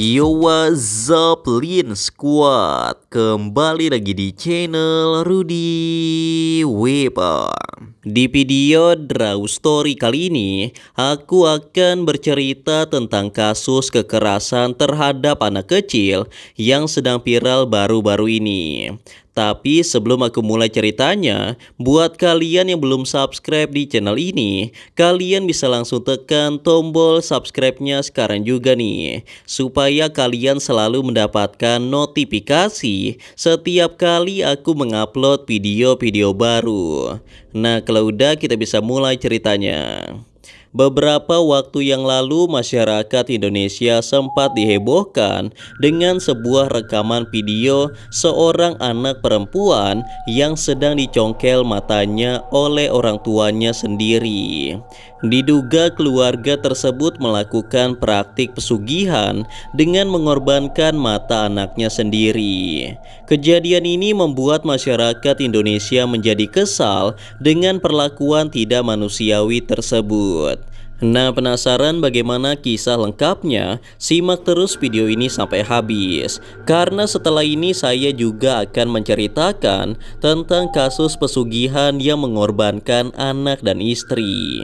Yo what's up Lean Squad Kembali lagi di channel Rudy Weapon. Di video Draw Story kali ini, aku akan bercerita tentang kasus kekerasan terhadap anak kecil yang sedang viral baru-baru ini. Tapi sebelum aku mulai ceritanya, buat kalian yang belum subscribe di channel ini, kalian bisa langsung tekan tombol subscribe-nya sekarang juga nih, supaya kalian selalu mendapatkan notifikasi setiap kali aku mengupload video-video baru. Nah, kalau udah kita bisa mulai ceritanya. Beberapa waktu yang lalu masyarakat Indonesia sempat dihebohkan dengan sebuah rekaman video seorang anak perempuan yang sedang dicongkel matanya oleh orang tuanya sendiri. Diduga keluarga tersebut melakukan praktik pesugihan dengan mengorbankan mata anaknya sendiri. Kejadian ini membuat masyarakat Indonesia menjadi kesal dengan perlakuan tidak manusiawi tersebut. Nah penasaran bagaimana kisah lengkapnya? Simak terus video ini sampai habis Karena setelah ini saya juga akan menceritakan tentang kasus pesugihan yang mengorbankan anak dan istri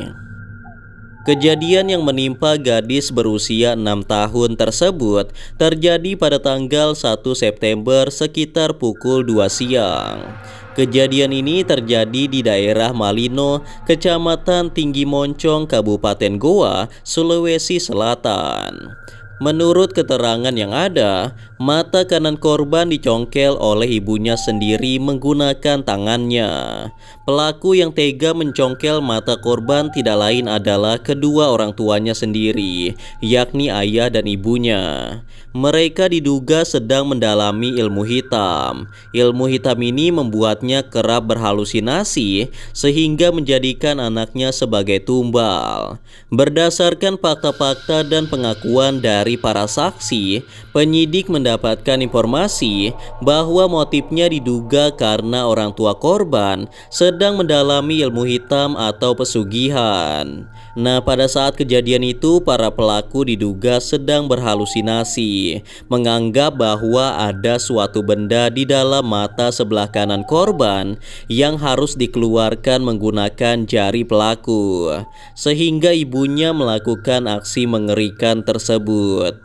Kejadian yang menimpa gadis berusia 6 tahun tersebut terjadi pada tanggal 1 September sekitar pukul 2 siang. Kejadian ini terjadi di daerah Malino, Kecamatan Tinggi Moncong, Kabupaten Goa, Sulawesi Selatan. Menurut keterangan yang ada, mata kanan korban dicongkel oleh ibunya sendiri menggunakan tangannya. Pelaku yang tega mencongkel mata korban tidak lain adalah kedua orang tuanya sendiri, yakni ayah dan ibunya. Mereka diduga sedang mendalami ilmu hitam. Ilmu hitam ini membuatnya kerap berhalusinasi sehingga menjadikan anaknya sebagai tumbal. Berdasarkan fakta-fakta dan pengakuan dari para saksi, penyidik mendapatkan informasi bahwa motifnya diduga karena orang tua korban sedang mendalami ilmu hitam atau pesugihan. Nah, pada saat kejadian itu para pelaku diduga sedang berhalusinasi menganggap bahwa ada suatu benda di dalam mata sebelah kanan korban yang harus dikeluarkan menggunakan jari pelaku sehingga ibunya melakukan aksi mengerikan tersebut.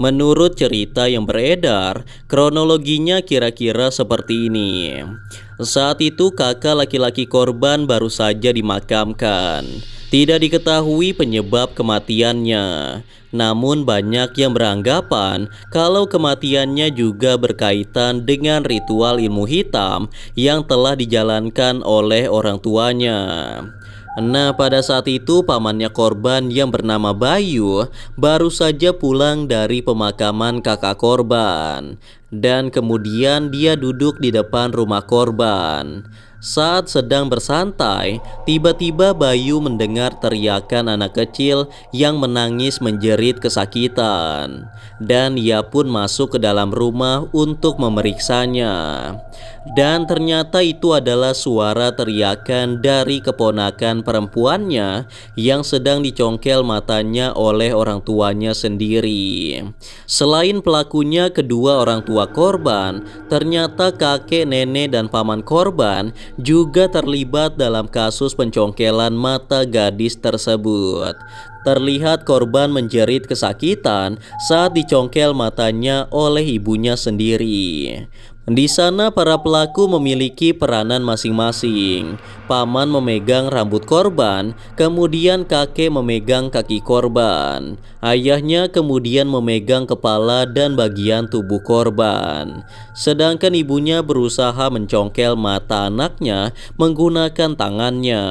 Menurut cerita yang beredar, kronologinya kira-kira seperti ini. Saat itu kakak laki-laki korban baru saja dimakamkan. Tidak diketahui penyebab kematiannya. Namun banyak yang beranggapan kalau kematiannya juga berkaitan dengan ritual ilmu hitam yang telah dijalankan oleh orang tuanya. Nah pada saat itu pamannya korban yang bernama Bayu baru saja pulang dari pemakaman kakak korban dan kemudian dia duduk di depan rumah korban. Saat sedang bersantai, tiba-tiba Bayu mendengar teriakan anak kecil yang menangis menjerit kesakitan, dan ia pun masuk ke dalam rumah untuk memeriksanya. Dan ternyata itu adalah suara teriakan dari keponakan perempuannya yang sedang dicongkel matanya oleh orang tuanya sendiri. Selain pelakunya, kedua orang tua kedua korban, ternyata kakek, nenek, dan paman korban juga terlibat dalam kasus pencongkelan mata gadis tersebut. Terlihat korban menjerit kesakitan saat dicongkel matanya oleh ibunya sendiri. Di sana para pelaku memiliki peranan masing-masing. Paman memegang rambut korban, kemudian kakek memegang kaki korban. Ayahnya kemudian memegang kepala dan bagian tubuh korban. Sedangkan ibunya berusaha mencongkel mata anaknya menggunakan tangannya.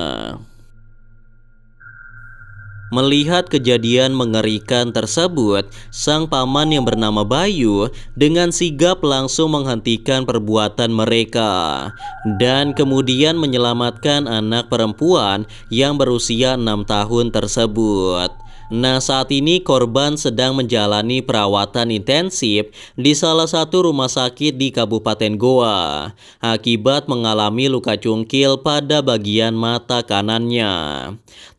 Melihat kejadian mengerikan tersebut, sang paman yang bernama Bayu dengan sigap langsung menghentikan perbuatan mereka dan kemudian menyelamatkan anak perempuan yang berusia enam tahun tersebut. Nah, saat ini korban sedang menjalani perawatan intensif di salah satu rumah sakit di Kabupaten Goa akibat mengalami luka cungkil pada bagian mata kanannya.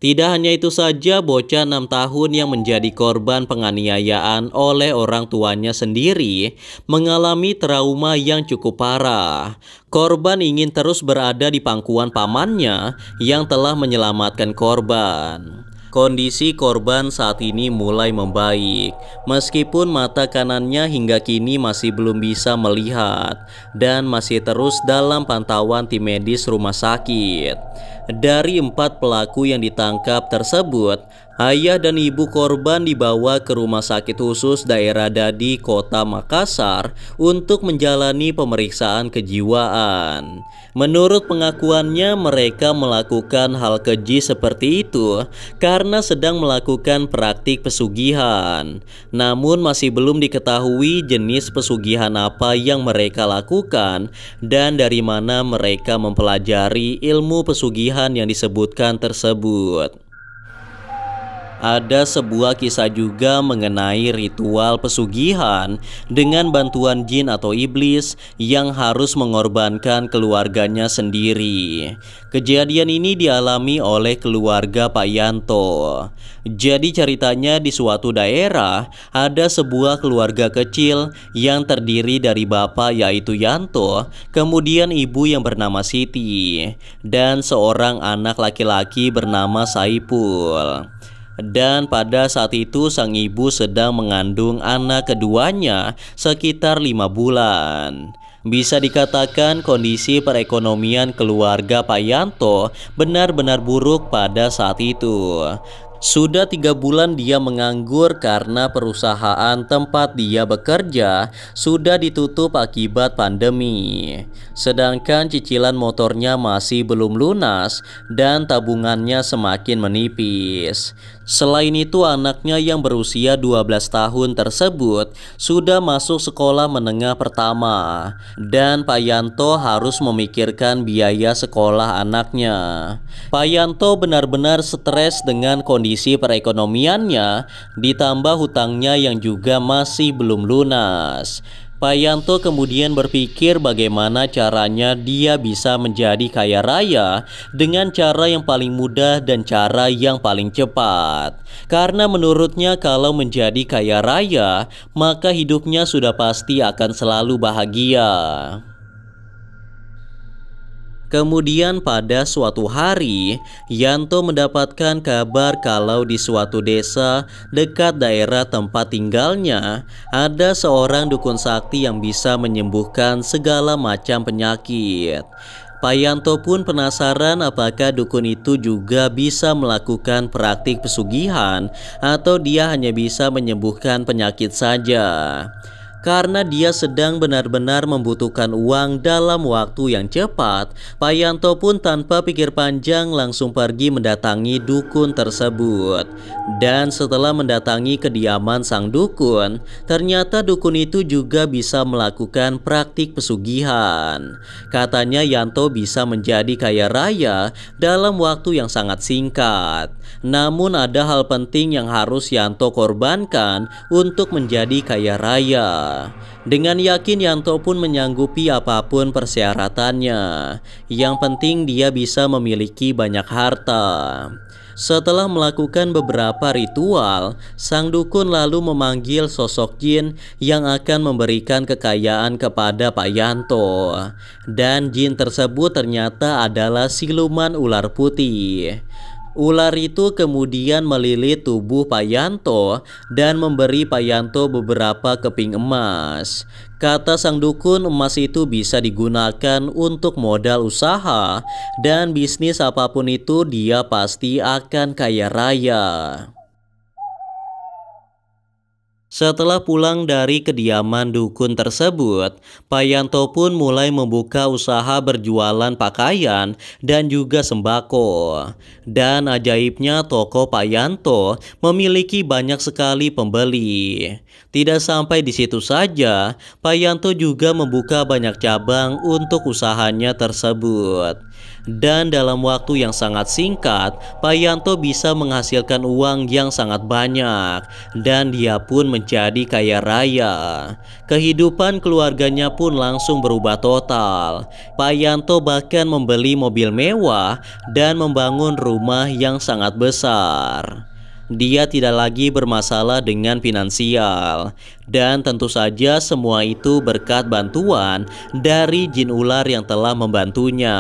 Tidak hanya itu saja, bocah 6 tahun yang menjadi korban penganiayaan oleh orang tuanya sendiri mengalami trauma yang cukup parah. Korban ingin terus berada di pangkuan pamannya yang telah menyelamatkan korban. Kondisi korban saat ini mulai membaik, meskipun mata kanannya hingga kini masih belum bisa melihat dan masih terus dalam pantauan tim medis rumah sakit. Dari empat pelaku yang ditangkap tersebut, ayah dan ibu korban dibawa ke rumah sakit khusus daerah Dadi, kota Makassar untuk menjalani pemeriksaan kejiwaan. Menurut pengakuannya, mereka melakukan hal keji seperti itu karena sedang melakukan praktik pesugihan. Namun masih belum diketahui jenis pesugihan apa yang mereka lakukan dan dari mana mereka mempelajari ilmu pesugihan kesugihan yang disebutkan tersebut ada sebuah kisah juga mengenai ritual pesugihan dengan bantuan jin atau iblis yang harus mengorbankan keluarganya sendiri. Kejadian ini dialami oleh keluarga Pak Yanto. Jadi ceritanya di suatu daerah ada sebuah keluarga kecil yang terdiri dari bapak yaitu Yanto, kemudian ibu yang bernama Siti dan seorang anak laki-laki bernama Saipul. Dan pada saat itu sang ibu sedang mengandung anak keduanya sekitar lima bulan bisa dikatakan kondisi perekonomian keluarga Pak Yanto benar-benar buruk pada saat itu. Sudah tiga bulan dia menganggur karena perusahaan tempat dia bekerja sudah ditutup akibat pandemi. Sedangkan cicilan motornya masih belum lunas dan tabungannya semakin menipis. Selain itu anaknya yang berusia 12 tahun tersebut sudah masuk sekolah menengah pertama dan Pak Yanto harus memikirkan biaya sekolah anaknya. Pak Yanto benar-benar stres dengan kondisi kondisi perekonomiannya ditambah hutangnya yang juga masih belum lunas. Payanto kemudian berpikir bagaimana caranya dia bisa menjadi kaya raya dengan cara yang paling mudah dan cara yang paling cepat. Karena menurutnya kalau menjadi kaya raya, maka hidupnya sudah pasti akan selalu bahagia. Kemudian pada suatu hari, Yanto mendapatkan kabar kalau di suatu desa dekat daerah tempat tinggalnya ada seorang dukun sakti yang bisa menyembuhkan segala macam penyakit. Pak Yanto pun penasaran apakah dukun itu juga bisa melakukan praktik pesugihan atau dia hanya bisa menyembuhkan penyakit saja. Karena dia sedang benar-benar membutuhkan uang dalam waktu yang cepat, Payanto pun tanpa pikir panjang langsung pergi mendatangi dukun tersebut. Dan setelah mendatangi kediaman sang dukun, ternyata dukun itu juga bisa melakukan praktik pesugihan. Katanya Yanto bisa menjadi kaya raya dalam waktu yang sangat singkat. Namun ada hal penting yang harus Yanto korbankan untuk menjadi kaya raya. Dengan yakin Yanto pun menyanggupi apapun persyaratannya. Yang penting dia bisa memiliki banyak harta. Setelah melakukan beberapa ritual, sang dukun lalu memanggil sosok jin yang akan memberikan kekayaan kepada Pak Yanto. Dan jin tersebut ternyata adalah siluman ular putih. Ular itu kemudian melilit tubuh Pak Yanto dan memberi Pak Yanto beberapa keping emas. Kata sang dukun, emas itu bisa digunakan untuk modal usaha dan bisnis apapun itu dia pasti akan kaya raya. Setelah pulang dari kediaman dukun tersebut, Payanto pun mulai membuka usaha berjualan pakaian dan juga sembako. Dan ajaibnya toko Payanto memiliki banyak sekali pembeli. Tidak sampai di situ saja, Payanto juga membuka banyak cabang untuk usahanya tersebut. Dan dalam waktu yang sangat singkat, Pak Yanto bisa menghasilkan uang yang sangat banyak dan dia pun menjadi kaya raya. Kehidupan keluarganya pun langsung berubah total. Pak Yanto bahkan membeli mobil mewah dan membangun rumah yang sangat besar dia tidak lagi bermasalah dengan finansial. Dan tentu saja semua itu berkat bantuan dari jin ular yang telah membantunya.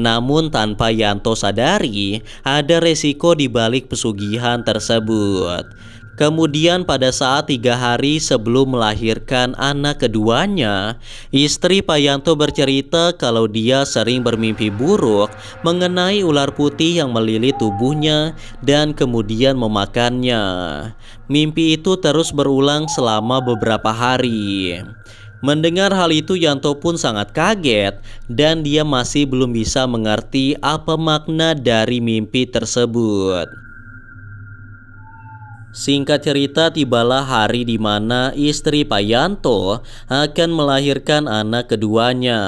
Namun tanpa Yanto sadari, ada resiko di balik pesugihan tersebut. Kemudian pada saat tiga hari sebelum melahirkan anak keduanya, istri Payanto bercerita kalau dia sering bermimpi buruk mengenai ular putih yang melilit tubuhnya dan kemudian memakannya. Mimpi itu terus berulang selama beberapa hari. Mendengar hal itu Yanto pun sangat kaget dan dia masih belum bisa mengerti apa makna dari mimpi tersebut. Singkat cerita, tibalah hari di mana istri Pak Yanto akan melahirkan anak keduanya,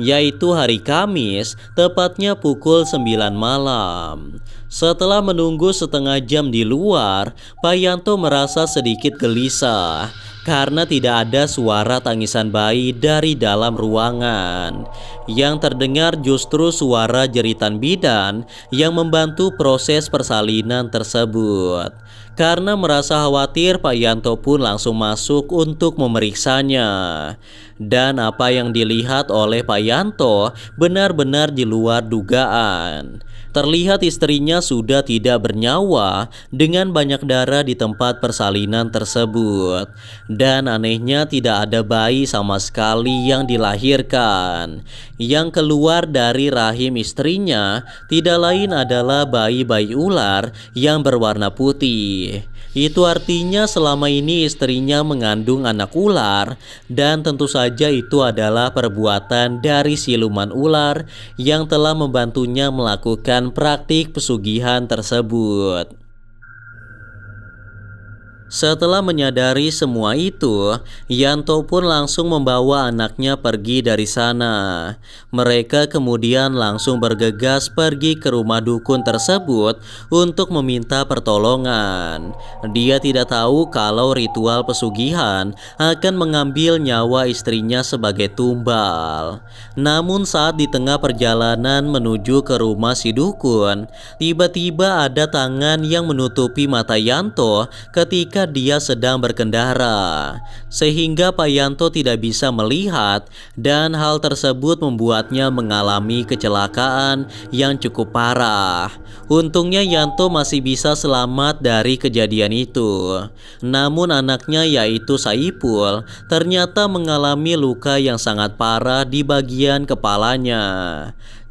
yaitu hari Kamis, tepatnya pukul 9 malam. Setelah menunggu setengah jam di luar, Pak Yanto merasa sedikit gelisah karena tidak ada suara tangisan bayi dari dalam ruangan. Yang terdengar justru suara jeritan bidan yang membantu proses persalinan tersebut. Karena merasa khawatir, Pak Yanto pun langsung masuk untuk memeriksanya dan apa yang dilihat oleh Pak Yanto benar-benar di luar dugaan. Terlihat istrinya sudah tidak bernyawa dengan banyak darah di tempat persalinan tersebut Dan anehnya tidak ada bayi sama sekali yang dilahirkan Yang keluar dari rahim istrinya tidak lain adalah bayi-bayi ular yang berwarna putih itu artinya selama ini istrinya mengandung anak ular dan tentu saja saja itu adalah perbuatan dari siluman ular yang telah membantunya melakukan praktik pesugihan tersebut. Setelah menyadari semua itu, Yanto pun langsung membawa anaknya pergi dari sana. Mereka kemudian langsung bergegas pergi ke rumah dukun tersebut untuk meminta pertolongan. Dia tidak tahu kalau ritual pesugihan akan mengambil nyawa istrinya sebagai tumbal. Namun saat di tengah perjalanan menuju ke rumah si dukun, tiba-tiba ada tangan yang menutupi mata Yanto ketika ketika dia sedang berkendara, sehingga Pak Yanto tidak bisa melihat dan hal tersebut membuatnya mengalami kecelakaan yang cukup parah. Untungnya Yanto masih bisa selamat dari kejadian itu. Namun anaknya yaitu Saipul ternyata mengalami luka yang sangat parah di bagian kepalanya.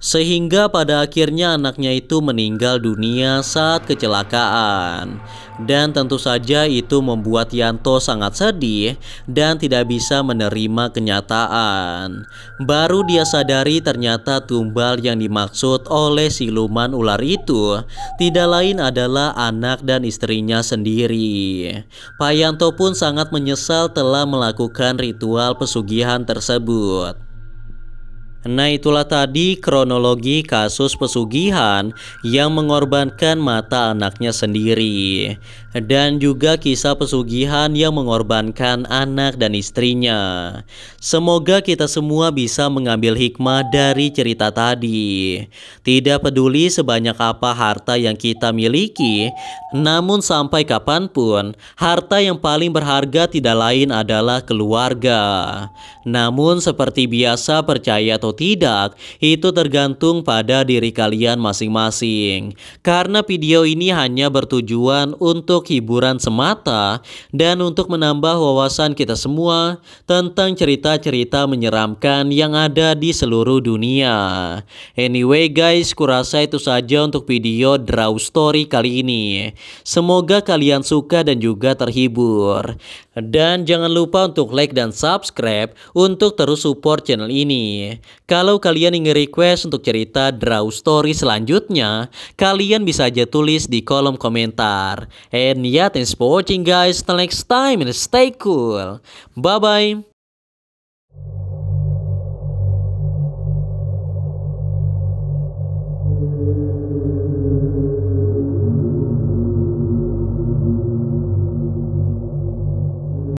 Sehingga pada akhirnya anaknya itu meninggal dunia saat kecelakaan Dan tentu saja itu membuat Yanto sangat sedih dan tidak bisa menerima kenyataan Baru dia sadari ternyata tumbal yang dimaksud oleh siluman ular itu Tidak lain adalah anak dan istrinya sendiri Pak Yanto pun sangat menyesal telah melakukan ritual pesugihan tersebut Nah itulah tadi kronologi kasus pesugihan yang mengorbankan mata anaknya sendiri Dan juga kisah pesugihan yang mengorbankan anak dan istrinya Semoga kita semua bisa mengambil hikmah dari cerita tadi Tidak peduli sebanyak apa harta yang kita miliki Namun sampai kapanpun Harta yang paling berharga tidak lain adalah keluarga Namun seperti biasa percaya atau tidak itu tergantung pada diri kalian masing-masing. Karena video ini hanya bertujuan untuk hiburan semata dan untuk menambah wawasan kita semua tentang cerita-cerita menyeramkan yang ada di seluruh dunia. Anyway guys, kurasa itu saja untuk video Draw Story kali ini. Semoga kalian suka dan juga terhibur. Dan jangan lupa untuk like dan subscribe untuk terus support channel ini. Kalau kalian ingin request untuk cerita draw story selanjutnya, kalian bisa aja tulis di kolom komentar. And yeah, thanks for watching guys. Till next time and stay cool. Bye-bye.